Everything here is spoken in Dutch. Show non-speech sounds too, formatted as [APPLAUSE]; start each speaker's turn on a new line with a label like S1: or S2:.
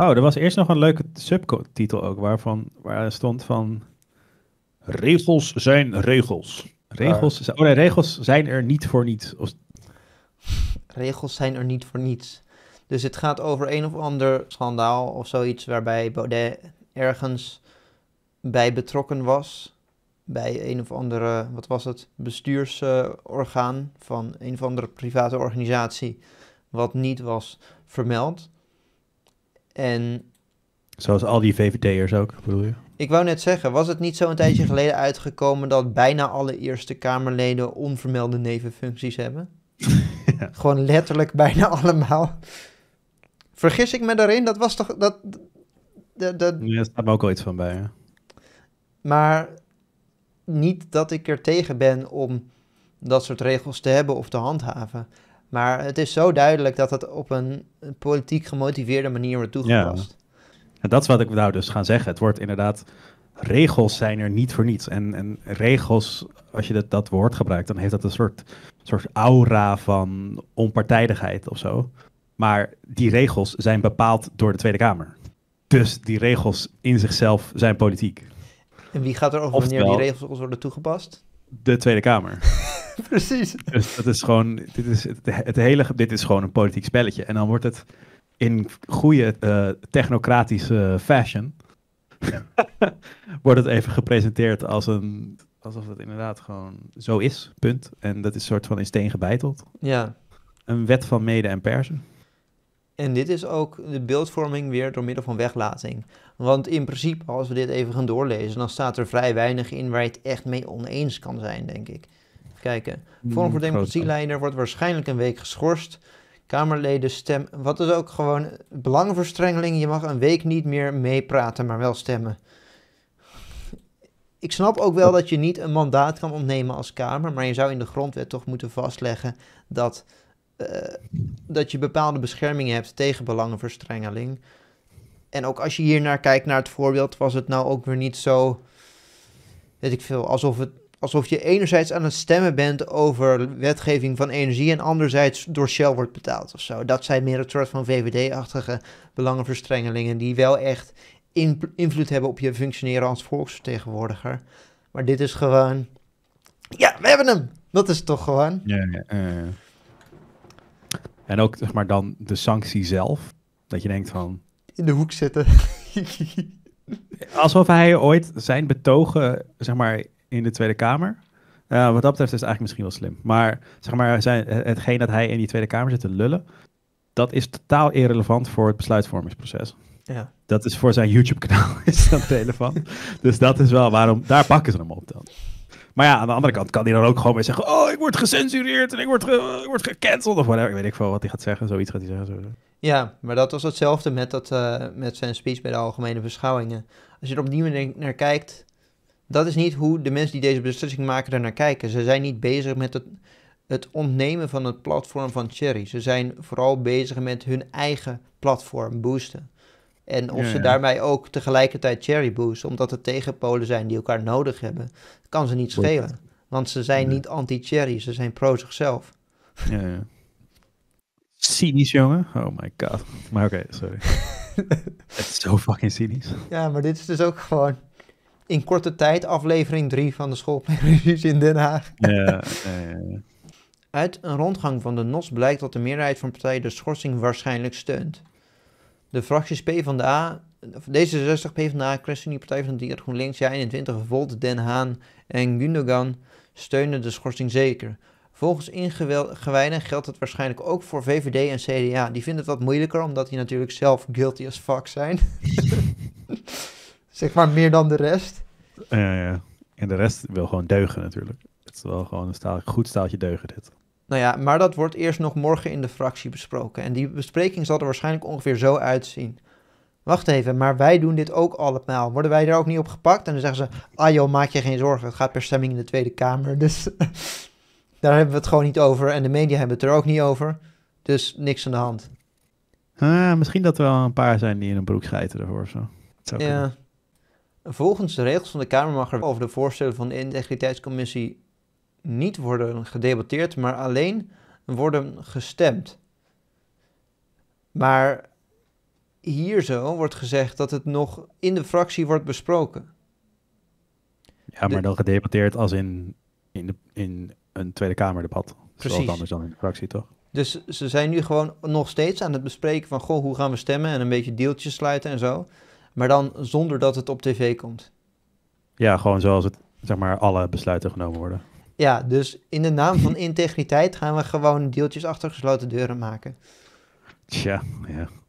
S1: Oh, er was eerst nog een leuke subtitel ook, waarvan, waar stond van... Regels zijn regels. Regels, zijn, oh nee, regels zijn er niet voor niets. Of...
S2: Regels zijn er niet voor niets. Dus het gaat over een of ander schandaal of zoiets waarbij Baudet ergens bij betrokken was. Bij een of andere, wat was het, bestuursorgaan van een of andere private organisatie. Wat niet was vermeld. En...
S1: Zoals al die VVD'ers ook, bedoel je?
S2: Ik wou net zeggen, was het niet zo een tijdje geleden uitgekomen dat bijna alle Eerste Kamerleden onvermelde nevenfuncties hebben? [LAUGHS] Gewoon letterlijk bijna allemaal. Vergis ik me daarin? Dat was toch... Dat, dat, dat...
S1: Ja, daar staat me ook al iets van bij, hè?
S2: Maar niet dat ik er tegen ben om dat soort regels te hebben of te handhaven. Maar het is zo duidelijk dat het op een politiek gemotiveerde manier wordt
S1: toegepast. Ja. Dat is wat ik nou dus gaan zeggen. Het wordt inderdaad, regels zijn er niet voor niets. En, en regels, als je dat, dat woord gebruikt, dan heeft dat een soort, soort aura van onpartijdigheid of zo. Maar die regels zijn bepaald door de Tweede Kamer. Dus die regels in zichzelf zijn politiek.
S2: En wie gaat er over wanneer die regels worden toegepast?
S1: De Tweede Kamer. [LAUGHS] precies. Dus dat is gewoon, dit is, het, hele, dit is gewoon een politiek spelletje. En dan wordt het in goede uh, technocratische fashion, [LAUGHS] wordt het even gepresenteerd als een, alsof het inderdaad gewoon zo is, punt. En dat is soort van in steen gebeiteld. Ja. Een wet van mede en persen.
S2: En dit is ook de beeldvorming weer door middel van weglating. Want in principe, als we dit even gaan doorlezen, dan staat er vrij weinig in waar je het echt mee oneens kan zijn, denk ik kijken. Mm, Vorm voor Leider wordt waarschijnlijk een week geschorst. Kamerleden stem. Wat is ook gewoon belangenverstrengeling. Je mag een week niet meer meepraten, maar wel stemmen. Ik snap ook wel dat je niet een mandaat kan ontnemen als Kamer, maar je zou in de grondwet toch moeten vastleggen dat, eh, dat je bepaalde beschermingen hebt tegen belangenverstrengeling. En ook als je hier naar kijkt, naar het voorbeeld, was het nou ook weer niet zo weet ik veel, alsof het alsof je enerzijds aan het stemmen bent over wetgeving van energie en anderzijds door Shell wordt betaald of zo. Dat zijn meer een soort van VVD-achtige belangenverstrengelingen die wel echt invloed hebben op je functioneren als volksvertegenwoordiger. Maar dit is gewoon, ja, we hebben hem! Dat is toch gewoon.
S1: ja, ja, en ook, zeg maar, dan de sanctie zelf. Dat je denkt van...
S2: In de hoek zitten. [LAUGHS]
S1: Alsof hij ooit zijn betogen, zeg maar, in de Tweede Kamer. Eh, wat dat betreft is het eigenlijk misschien wel slim. Maar zeg maar, zijn, hetgeen dat hij in die Tweede Kamer zit te lullen, dat is totaal irrelevant voor het besluitvormingsproces. Ja. Dat is voor zijn YouTube-kanaal [LAUGHS] is dat relevant. dus dat is wel waarom, daar pakken ze hem op dan. Maar ja, aan de andere kant kan hij dan ook gewoon weer zeggen: Oh, ik word gecensureerd en ik word, word gecanceld. Of whatever. Ik weet niet veel wat hij gaat zeggen. Zoiets gaat hij zeggen.
S2: Ja, maar dat was hetzelfde met, dat, eh, met zijn speech bij de algemene beschouwingen. Als je er opnieuw naar kijkt, dat is niet hoe de mensen die deze beslissing maken naar kijken. Ze zijn niet bezig met het, het ontnemen van het platform van Cherry. Ze zijn vooral bezig met hun eigen platform boosten. En of ze daarmee ook tegelijkertijd Cherry boosten, omdat het tegenpolen zijn die elkaar nodig hebben, kan ze niet schelen. Want ze zijn niet anti-Cherry, ze zijn pro zichzelf.
S1: Ja, ja. Cynisch, jongen. Oh my god. Maar oké, okay, sorry. [LAUGHS] Het is zo fucking cynisch.
S2: Ja, maar dit is dus ook gewoon in korte tijd aflevering 3 van de schoolpleegruzies in Den Haag.
S1: Ja, ja, ja,
S2: Uit een rondgang van de NOS blijkt dat de meerderheid van partijen de schorsing waarschijnlijk steunt. De fracties PvdA, D66, PvdA, ChristenUnie, Partij van de Dier, GroenLinks, J21, Volt, Den Haan en Gundogan steunen de schorsing zeker. Volgens ingewijden geldt het waarschijnlijk ook voor VVD en CDA. Die vinden het wat moeilijker, omdat die natuurlijk zelf guilty as fuck zijn. [LAUGHS] zeg maar meer dan de rest.
S1: Eh, en de rest wil gewoon deugen natuurlijk. Het is wel gewoon een staal, goed staaltje deugen dit.
S2: Nou ja, maar dat wordt eerst nog morgen in de fractie besproken. En die bespreking zal er waarschijnlijk ongeveer zo uitzien. Wacht even, maar wij doen dit ook allemaal. Worden wij daar ook niet op gepakt? En dan zeggen ze, ah joh, maak je geen zorgen. Het gaat per stemming in de Tweede Kamer. Dus [LAUGHS] daar hebben we het gewoon niet over. En de media hebben het er ook niet over. Dus niks aan de hand.
S1: Ah, misschien dat er wel een paar zijn die in een broek schijten ervoor. Zo. ja,
S2: Volgens de regels van de Kamer mag er over de voorstellen van de integriteitscommissie niet worden gedebatteerd, maar alleen worden gestemd. Maar hier zo wordt gezegd dat het nog in de fractie wordt besproken.
S1: Ja, maar dan gedebatteerd als in, in, de, in een Tweede Kamerdebat. Precies. anders dan in de fractie, toch?
S2: Dus ze zijn nu gewoon nog steeds aan het bespreken van... goh, hoe gaan we stemmen en een beetje deeltjes sluiten en zo maar dan zonder dat het op tv komt.
S1: Ja, gewoon zoals het, zeg maar, alle besluiten genomen worden.
S2: Ja, dus in de naam van integriteit gaan we gewoon deeltjes achter gesloten deuren maken.
S1: Tja, ja.